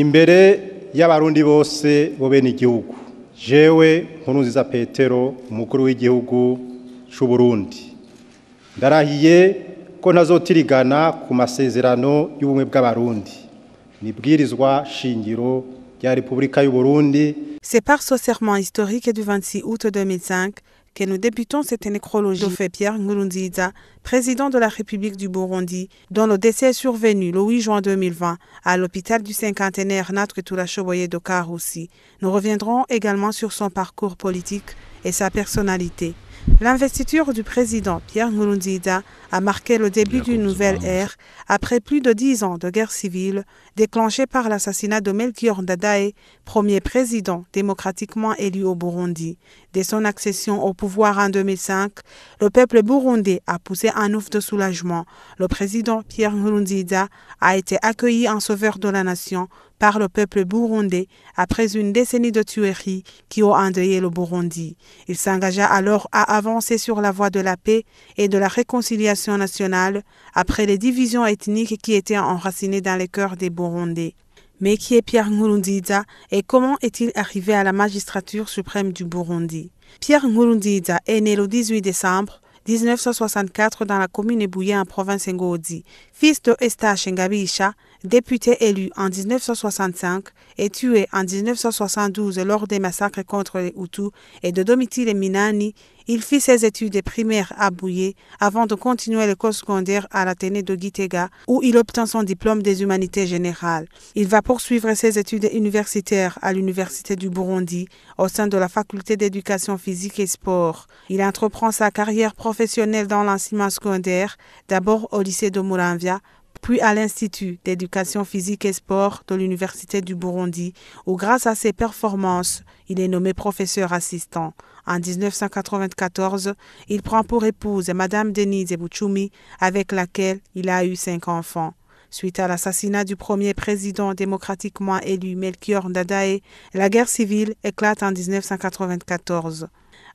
imbere y'abarundi bose bo bene igihugu jewe nkuru petero umukuru w'igihugu cy'u Burundi ndarahiye ko ntazotirigana ku masezerano y'ubumwe bw'abarundi nibwirizwa shingiro ya Repubulika y'u Burundi C'est par ce serment historique du 26 août 2005 que nous débutons cette nécrologie de fait Pierre Mulundiza, président de la République du Burundi, dont le décès est survenu le 8 juin 2020 à l'hôpital du cinquantenaire tout Choboye de Karoussi. Nous reviendrons également sur son parcours politique et sa personnalité. L'investiture du président Pierre Nkurunziza a marqué le début d'une nouvelle ère après plus de dix ans de guerre civile déclenchée par l'assassinat de Melchior Ndadaye, premier président démocratiquement élu au Burundi. Dès son accession au pouvoir en 2005, le peuple burundais a poussé un ouf de soulagement. Le président Pierre Nkurunziza a été accueilli en sauveur de la nation par le peuple burundais après une décennie de tueries qui ont endeuillé le Burundi. Il s'engagea alors à avancer sur la voie de la paix et de la réconciliation nationale après les divisions ethniques qui étaient enracinées dans les cœurs des Burundais. Mais qui est Pierre Nkurunziza et comment est-il arrivé à la magistrature suprême du Burundi Pierre Nkurunziza est né le 18 décembre 1964 dans la commune Ebouya en province Ngozi, fils de sengabi Ngabisha, député élu en 1965 et tué en 1972 lors des massacres contre les Hutus et de Domitile Minani, il fit ses études primaires à Bouillé avant de continuer l'école secondaire à l'Athénée de Gitega où il obtint son diplôme des humanités générales. Il va poursuivre ses études universitaires à l'Université du Burundi au sein de la faculté d'éducation physique et sport. Il entreprend sa carrière professionnelle dans l'enseignement secondaire, d'abord au lycée de Mouranvia, puis à l'Institut d'éducation physique et sport de l'Université du Burundi, où grâce à ses performances, il est nommé professeur assistant. En 1994, il prend pour épouse Madame Denise Ebuchumi, avec laquelle il a eu cinq enfants. Suite à l'assassinat du premier président démocratiquement élu Melchior Ndadaye, la guerre civile éclate en 1994.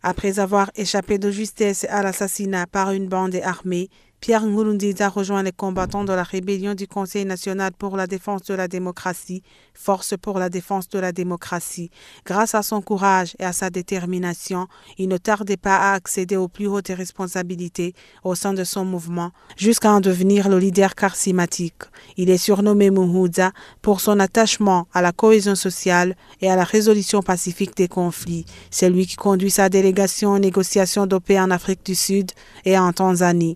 Après avoir échappé de justesse à l'assassinat par une bande armée, Pierre Ngurundiza rejoint les combattants de la rébellion du Conseil national pour la défense de la démocratie, Force pour la défense de la démocratie. Grâce à son courage et à sa détermination, il ne tardait pas à accéder aux plus hautes responsabilités au sein de son mouvement, jusqu'à en devenir le leader charismatique. Il est surnommé Muhuza pour son attachement à la cohésion sociale et à la résolution pacifique des conflits. C'est lui qui conduit sa délégation aux négociations de en Afrique du Sud et en Tanzanie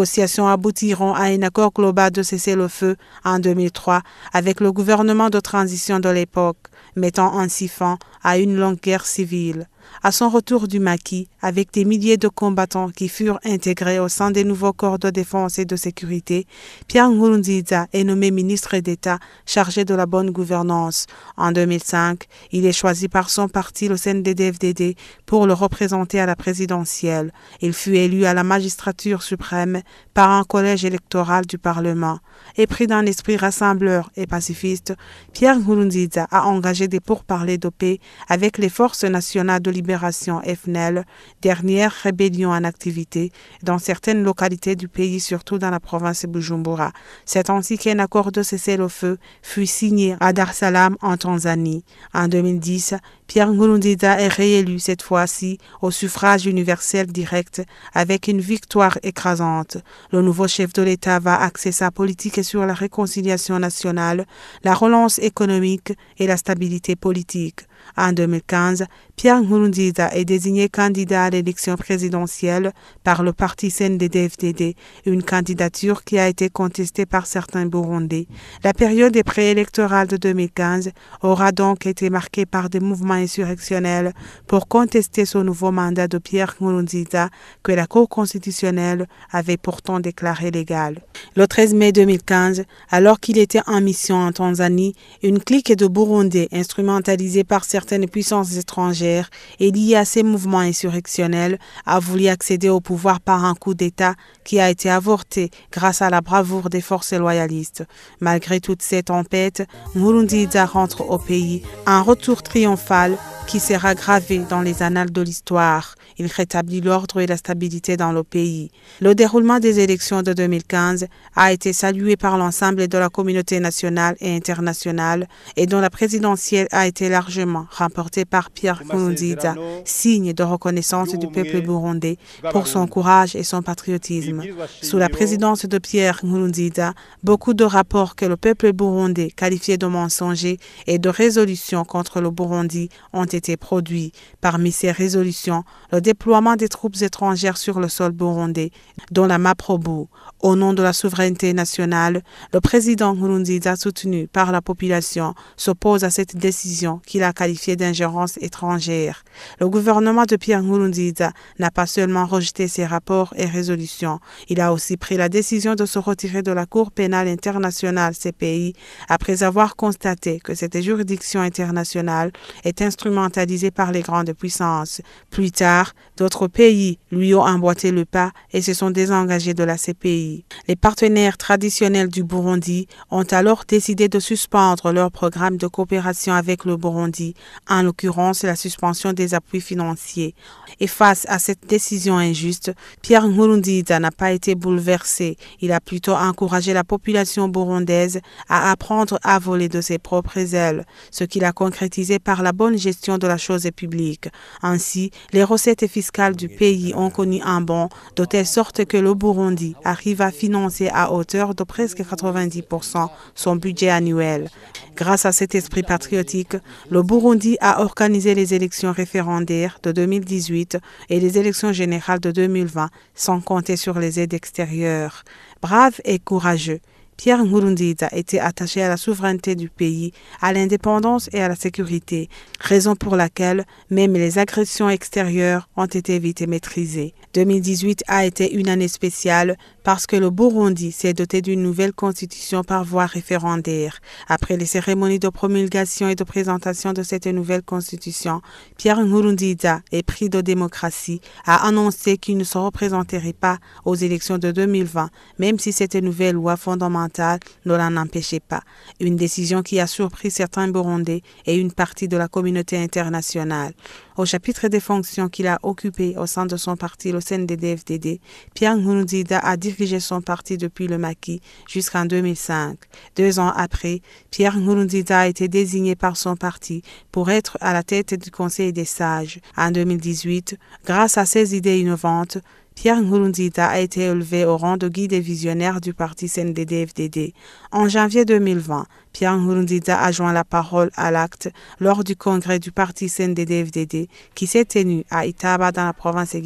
négociations aboutiront à un accord global de cesser le feu en 2003 avec le gouvernement de transition de l'époque, mettant ainsi fin à une longue guerre civile à son retour du maquis avec des milliers de combattants qui furent intégrés au sein des nouveaux corps de défense et de sécurité, Pierre Nkurunziza est nommé ministre d'État chargé de la bonne gouvernance. En 2005, il est choisi par son parti, le cndd pour le représenter à la présidentielle. Il fut élu à la magistrature suprême par un collège électoral du Parlement. Épris d'un esprit rassembleur et pacifiste, Pierre Nkurunziza a engagé des pourparlers de paix avec les forces nationales de Libération FNEL, dernière rébellion en activité dans certaines localités du pays, surtout dans la province de Bujumbura. C'est ainsi qu'un accord de cessez-le-feu fut signé à Dar Salam en Tanzanie. En 2010, Pierre Nkurunziza est réélu cette fois-ci au suffrage universel direct avec une victoire écrasante. Le nouveau chef de l'État va axer sa politique sur la réconciliation nationale, la relance économique et la stabilité politique. En 2015, Pierre Nkurunziza est désigné candidat à l'élection présidentielle par le parti des fdd une candidature qui a été contestée par certains Burundais. La période des préélectorales de 2015 aura donc été marquée par des mouvements insurrectionnels pour contester ce nouveau mandat de Pierre Nkurunziza que la Cour constitutionnelle avait pourtant déclaré légal. Le 13 mai 2015, alors qu'il était en mission en Tanzanie, une clique de Burundais instrumentalisée par certaines puissances étrangères et liées à ces mouvements insurrectionnels a voulu accéder au pouvoir par un coup d'État qui a été avorté grâce à la bravoure des forces loyalistes. Malgré toutes ces tempêtes, Nkurunziza rentre au pays, un retour triomphal qui sera gravé dans les annales de l'histoire. Il rétablit l'ordre et la stabilité dans le pays. Le déroulement des élections de 2015 a été salué par l'ensemble de la communauté nationale et internationale et dont la présidentielle a été largement remportée par Pierre Nkurunziza, signe de reconnaissance du peuple burundais pour son courage et son patriotisme. Sous la présidence de Pierre Nkurunziza, beaucoup de rapports que le peuple burundais qualifiait de mensongers et de résolutions contre le Burundi ont été produits. Parmi ces résolutions, le déploiement des troupes étrangères sur le sol burundais, dont la MAPROBU, au nom de la souveraineté nationale, le président Nkurunziza, soutenu par la population, s'oppose à cette décision qu'il a qualifiée d'ingérence étrangère. Le gouvernement de Pierre Nkurunziza n'a pas seulement rejeté ses rapports et résolutions, il a aussi pris la décision de se retirer de la Cour pénale internationale CPI après avoir constaté que cette juridiction internationale est instrumentalisée par les grandes puissances. Plus tard, d'autres pays lui ont emboîté le pas et se sont désengagés de la CPI. Les partenaires traditionnels du Burundi ont alors décidé de suspendre leur programme de coopération avec le Burundi, en l'occurrence la suspension des appuis financiers. Et face à cette décision injuste, Pierre Nkurunziza n'a pas été bouleversé. Il a plutôt encouragé la population burundaise à apprendre à voler de ses propres ailes, ce qu'il a concrétisé par la bonne gestion de la chose publique. Ainsi, les recettes fiscales du pays ont connu un bond, de telle sorte que le Burundi arrive va financer à hauteur de presque 90% son budget annuel. Grâce à cet esprit patriotique, le Burundi a organisé les élections référendaires de 2018 et les élections générales de 2020 sans compter sur les aides extérieures. Brave et courageux, Pierre Nkurunziza été attaché à la souveraineté du pays, à l'indépendance et à la sécurité, raison pour laquelle même les agressions extérieures ont été vite maîtrisées. 2018 a été une année spéciale parce que le Burundi s'est doté d'une nouvelle constitution par voie référendaire. Après les cérémonies de promulgation et de présentation de cette nouvelle constitution, Pierre Nkurunziza, épris de démocratie, a annoncé qu'il ne se représenterait pas aux élections de 2020, même si cette nouvelle loi fondamentale ne l'en empêchait pas. Une décision qui a surpris certains Burundais et une partie de la communauté internationale. Au chapitre des fonctions qu'il a occupées au sein de son parti, au des DFDD, Pierre Nkurunziza a dirigé son parti depuis le maquis jusqu'en 2005. Deux ans après, Pierre Nkurunziza a été désigné par son parti pour être à la tête du Conseil des sages. En 2018, grâce à ses idées innovantes, Pierre Nkurunziza a été élevé au rang de guide et visionnaire du parti cndd En janvier 2020, Pierre Nkurunziza a joint la parole à l'acte lors du congrès du parti cndd qui s'est tenu à Itaba dans la province de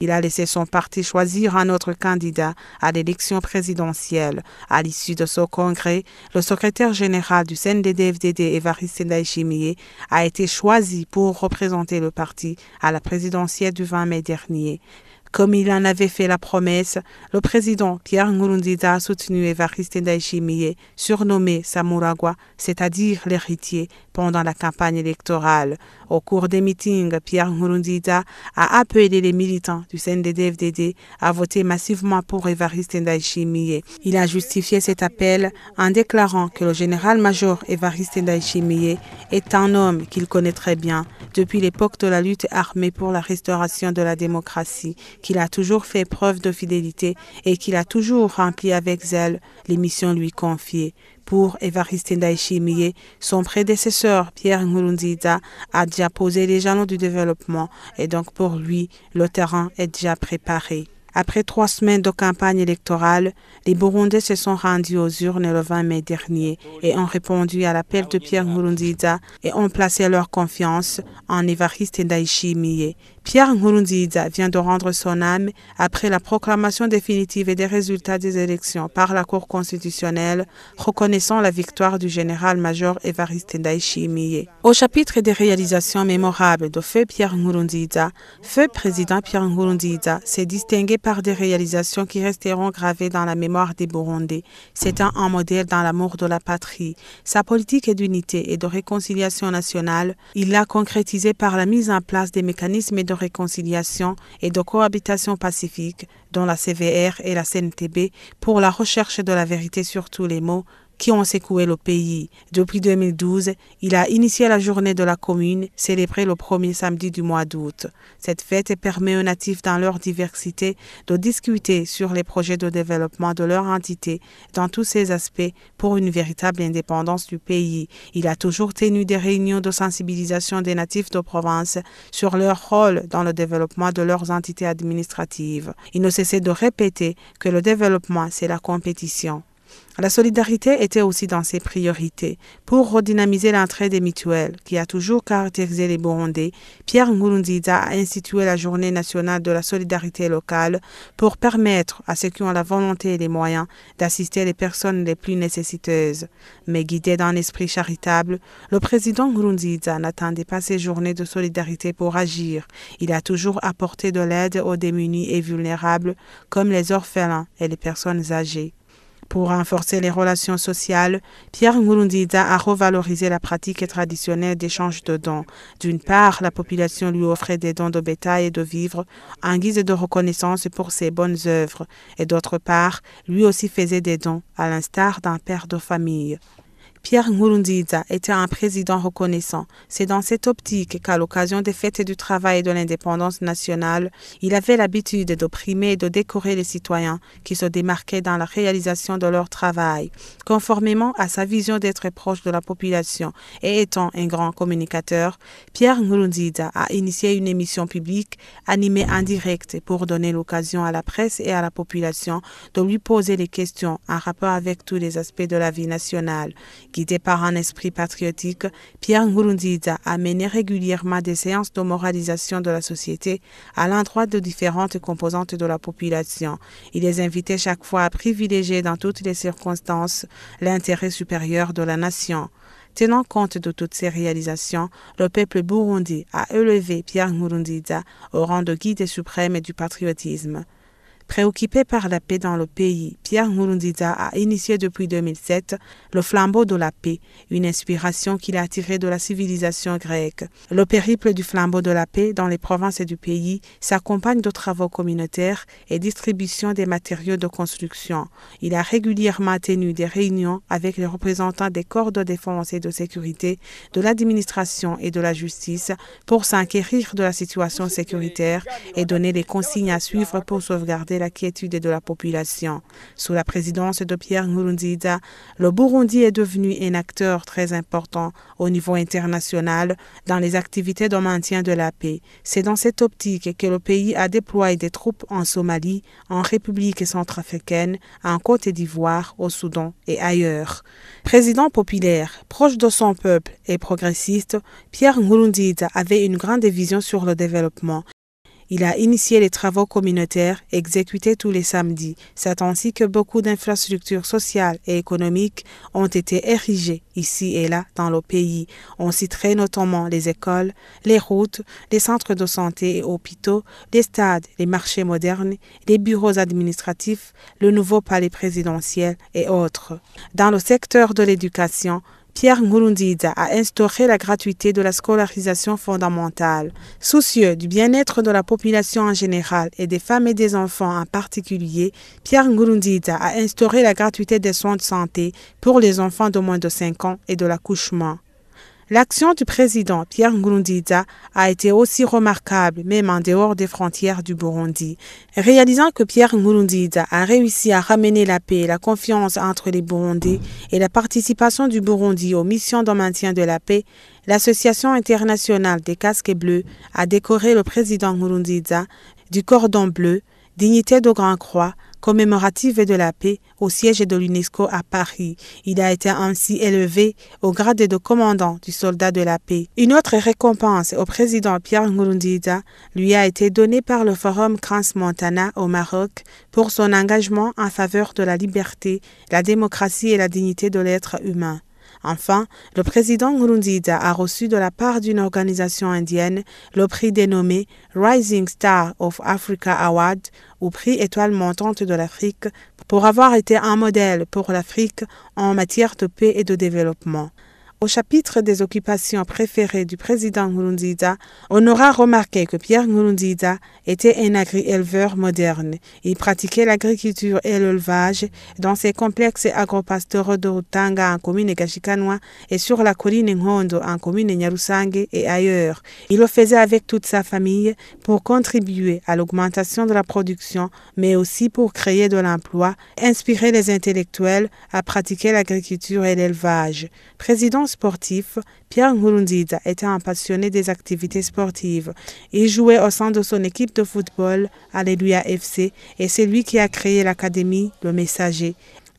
Il a laissé son parti choisir un autre candidat à l'élection présidentielle. À l'issue de ce congrès, le secrétaire général du CNDD-FDD, Evariste Sendaïchimie, a été choisi pour représenter le parti à la présidentielle du 20 mai dernier. Comme il en avait fait la promesse, le président Pierre Nkurunziza a soutenu Evariste Ndayishimiye, surnommé Samuragua, c'est-à-dire l'héritier pendant la campagne électorale, au cours des meetings, Pierre Nkurunziza a appelé les militants du CNDD-FDD à voter massivement pour Evariste Ndayishimiye. Il a justifié cet appel en déclarant que le général-major Evariste Ndayishimiye est un homme qu'il connaît très bien depuis l'époque de la lutte armée pour la restauration de la démocratie, qu'il a toujours fait preuve de fidélité et qu'il a toujours rempli avec zèle les missions lui confiées pour Evariste Ndaishimiye, son prédécesseur Pierre Nkurunziza a déjà posé les jalons du développement et donc pour lui, le terrain est déjà préparé. Après trois semaines de campagne électorale, les Burundais se sont rendus aux urnes le 20 mai dernier et ont répondu à l'appel de Pierre Nkurunziza et ont placé leur confiance en Evariste Ndaishimiye. Pierre Nkurunziza vient de rendre son âme après la proclamation définitive des résultats des élections par la Cour constitutionnelle, reconnaissant la victoire du général-major Evariste Ndayishimiye. Au chapitre des réalisations mémorables de Feu Pierre Nkurunziza, Feu président Pierre Nkurunziza s'est distingué par des réalisations qui resteront gravées dans la mémoire des Burundais. s'étant un modèle dans l'amour de la patrie. Sa politique d'unité et de réconciliation nationale, il l'a concrétisée par la mise en place des mécanismes de de réconciliation et de cohabitation pacifique, dont la CVR et la CNTB, pour la recherche de la vérité sur tous les maux, qui ont secoué le pays. Depuis 2012, il a initié la journée de la commune, célébrée le premier samedi du mois d'août. Cette fête permet aux natifs dans leur diversité de discuter sur les projets de développement de leur entité dans tous ses aspects pour une véritable indépendance du pays. Il a toujours tenu des réunions de sensibilisation des natifs de province sur leur rôle dans le développement de leurs entités administratives. Il ne cessait de répéter que le développement, c'est la compétition. La solidarité était aussi dans ses priorités. Pour redynamiser des mutuelles, qui a toujours caractérisé les Burundais, Pierre Ngurunziza a institué la Journée nationale de la solidarité locale pour permettre à ceux qui ont la volonté et les moyens d'assister les personnes les plus nécessiteuses. Mais guidé d'un esprit charitable, le président Ngurunziza n'attendait pas ces journées de solidarité pour agir. Il a toujours apporté de l'aide aux démunis et vulnérables comme les orphelins et les personnes âgées. Pour renforcer les relations sociales, Pierre Ngurundida a revalorisé la pratique traditionnelle d'échange de dons. D'une part, la population lui offrait des dons de bétail et de vivres en guise de reconnaissance pour ses bonnes œuvres, et d'autre part, lui aussi faisait des dons, à l'instar d'un père de famille. Pierre Nkurunziza était un président reconnaissant. C'est dans cette optique qu'à l'occasion des fêtes du travail et de l'indépendance nationale, il avait l'habitude d'opprimer et de décorer les citoyens qui se démarquaient dans la réalisation de leur travail, conformément à sa vision d'être proche de la population et étant un grand communicateur, Pierre Nkurunziza a initié une émission publique animée en direct pour donner l'occasion à la presse et à la population de lui poser des questions en rapport avec tous les aspects de la vie nationale. Guidé par un esprit patriotique, Pierre Nkurunziza a mené régulièrement des séances de moralisation de la société à l'endroit de différentes composantes de la population. Il les invitait chaque fois à privilégier dans toutes les circonstances l'intérêt supérieur de la nation. Tenant compte de toutes ces réalisations, le peuple burundi a élevé Pierre Nkurunziza au rang de guide suprême du patriotisme. Préoccupé par la paix dans le pays, Pierre Nkurunziza a initié depuis 2007 le flambeau de la paix, une inspiration qu'il a tirée de la civilisation grecque. Le périple du flambeau de la paix dans les provinces du pays s'accompagne de travaux communautaires et distribution des matériaux de construction. Il a régulièrement tenu des réunions avec les représentants des corps de défense et de sécurité, de l'administration et de la justice pour s'enquérir de la situation sécuritaire et donner les consignes à suivre pour sauvegarder la quiétude de la population. Sous la présidence de Pierre Nkurunziza, le Burundi est devenu un acteur très important au niveau international dans les activités de maintien de la paix. C'est dans cette optique que le pays a déployé des troupes en Somalie, en République centrafricaine, en Côte d'Ivoire, au Soudan et ailleurs. Président populaire, proche de son peuple et progressiste, Pierre Nkurunziza avait une grande vision sur le développement. Il a initié les travaux communautaires exécutés tous les samedis. C'est ainsi que beaucoup d'infrastructures sociales et économiques ont été érigées ici et là dans le pays. On citerait notamment les écoles, les routes, les centres de santé et hôpitaux, les stades, les marchés modernes, les bureaux administratifs, le nouveau palais présidentiel et autres. Dans le secteur de l'éducation, Pierre Nkurunziza a instauré la gratuité de la scolarisation fondamentale. Soucieux du bien-être de la population en général et des femmes et des enfants en particulier, Pierre Nkurunziza a instauré la gratuité des soins de santé pour les enfants de moins de 5 ans et de l'accouchement. L'action du président Pierre Nkurunziza a été aussi remarquable, même en dehors des frontières du Burundi. Réalisant que Pierre Nkurunziza a réussi à ramener la paix et la confiance entre les Burundais et la participation du Burundi aux missions de maintien de la paix, l'Association internationale des casques bleus a décoré le président Nkurunziza du cordon bleu, dignité de Grand Croix, commémorative de la paix au siège de l'UNESCO à Paris. Il a été ainsi élevé au grade de commandant du soldat de la paix. Une autre récompense au président Pierre Ngurundida lui a été donnée par le Forum Transmontana montana au Maroc pour son engagement en faveur de la liberté, la démocratie et la dignité de l'être humain. Enfin, le président Nkurunziza a reçu de la part d'une organisation indienne le prix dénommé Rising Star of Africa Award ou prix étoile montante de l'Afrique pour avoir été un modèle pour l'Afrique en matière de paix et de développement. Au chapitre des occupations préférées du président Nkurunziza, on aura remarqué que Pierre Nkurunziza était un agri-éleveur moderne. Il pratiquait l'agriculture et l'élevage dans ses complexes agropastoraux de Rutanga en commune Gashikanwa et sur la colline Ngondo en commune Nyarusange et ailleurs. Il le faisait avec toute sa famille pour contribuer à l'augmentation de la production, mais aussi pour créer de l'emploi, inspirer les intellectuels à pratiquer l'agriculture et l'élevage. Président sportif, Pierre Nkurunziza était un passionné des activités sportives. Il jouait au sein de son équipe de football, Alléluia FC, et c'est lui qui a créé l'académie Le Messager.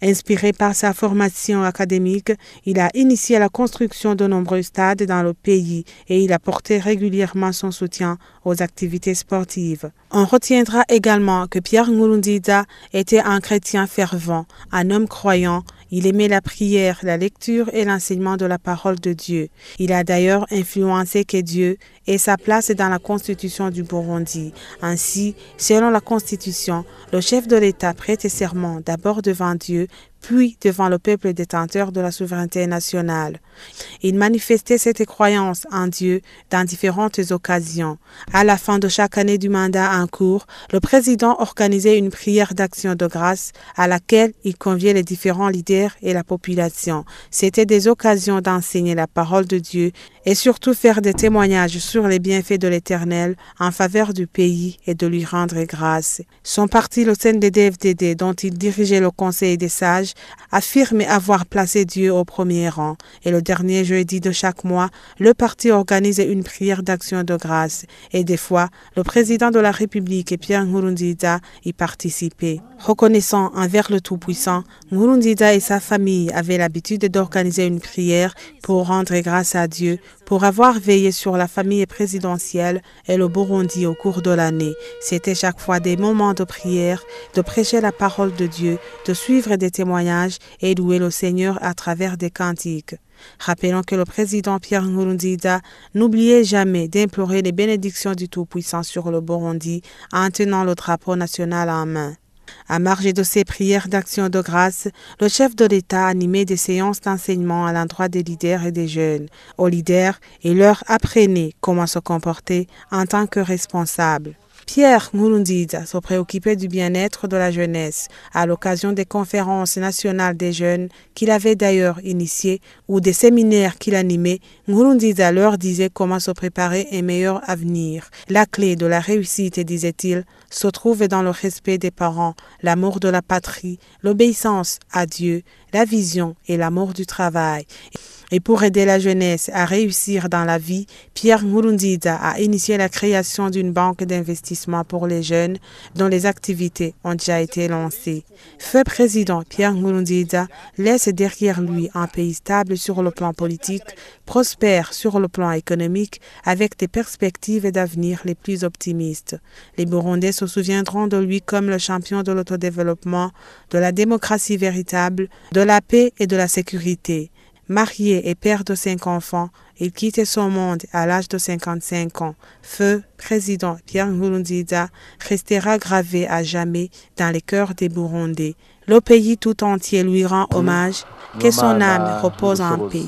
Inspiré par sa formation académique, il a initié la construction de nombreux stades dans le pays et il a porté régulièrement son soutien aux activités sportives. On retiendra également que Pierre Ngurundiza était un chrétien fervent, un homme croyant il aimait la prière, la lecture et l'enseignement de la parole de Dieu. Il a d'ailleurs influencé que Dieu et sa place est dans la constitution du Burundi. Ainsi, selon la constitution, le chef de l'État prête serment d'abord devant Dieu, puis devant le peuple détenteur de la souveraineté nationale. Il manifestait cette croyance en Dieu dans différentes occasions. À la fin de chaque année du mandat en cours, le président organisait une prière d'action de grâce à laquelle il conviait les différents leaders et la population. C'était des occasions d'enseigner la parole de Dieu et surtout faire des témoignages sur les bienfaits de l'Éternel en faveur du pays et de lui rendre grâce. Son parti, le cndd dont il dirigeait le Conseil des sages, affirmait avoir placé Dieu au premier rang. Et le dernier jeudi de chaque mois, le parti organisait une prière d'action de grâce. Et des fois, le président de la République, Pierre Nkurunziza, y participait. Reconnaissant envers le Tout-Puissant, Nkurunziza et sa famille avaient l'habitude d'organiser une prière pour rendre grâce à Dieu, pour avoir veillé sur la famille présidentielle et le Burundi au cours de l'année. C'était chaque fois des moments de prière, de prêcher la parole de Dieu, de suivre des témoignages et louer le Seigneur à travers des cantiques. Rappelons que le président Pierre Nkurunziza n'oubliait jamais d'implorer les bénédictions du Tout-Puissant sur le Burundi en tenant le drapeau national en main. À marge de ces prières d'action de grâce, le chef de l'État animait des séances d'enseignement à l'endroit des leaders et des jeunes. Aux leaders, et leur apprenait comment se comporter en tant que responsable. Pierre Mourundiza se préoccupait du bien-être de la jeunesse à l'occasion des conférences nationales des jeunes qu'il avait d'ailleurs initiées ou des séminaires qu'il animait. Mourundiza leur disait comment se préparer un meilleur avenir. La clé de la réussite, disait-il, se trouve dans le respect des parents, l'amour de la patrie, l'obéissance à Dieu, la vision et l'amour du travail. Et pour aider la jeunesse à réussir dans la vie, Pierre Nkurunziza a initié la création d'une banque d'investissement pour les jeunes dont les activités ont déjà été lancées. Fait président Pierre Nkurunziza laisse derrière lui un pays stable sur le plan politique, prospère sur le plan économique, avec des perspectives d'avenir les plus optimistes. Les Burundais se souviendront de lui comme le champion de l'autodéveloppement, de la démocratie véritable, de la paix et de la sécurité. Marié et père de cinq enfants, il quittait son monde à l'âge de 55 ans. Feu, président Pierre Nkurunziza restera gravé à jamais dans les cœurs des Burundais. Le pays tout entier lui rend hommage. Que son âme repose en paix.